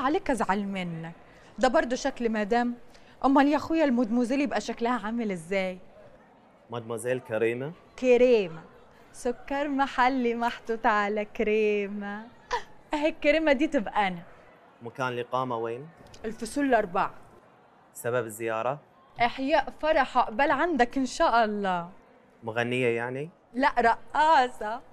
عليك ازعل منك ده برضه شكل مدام امال يا اخويا المدموزيل يبقى شكلها عامل ازاي مادموزيل كريمه كريمه سكر محلي محطوط على كريمه اهي الكريمه دي تبقى انا مكان الاقامه وين الفصول الاربعه سبب الزياره احياء فرح عقبال عندك ان شاء الله مغنيه يعني لا رقاصه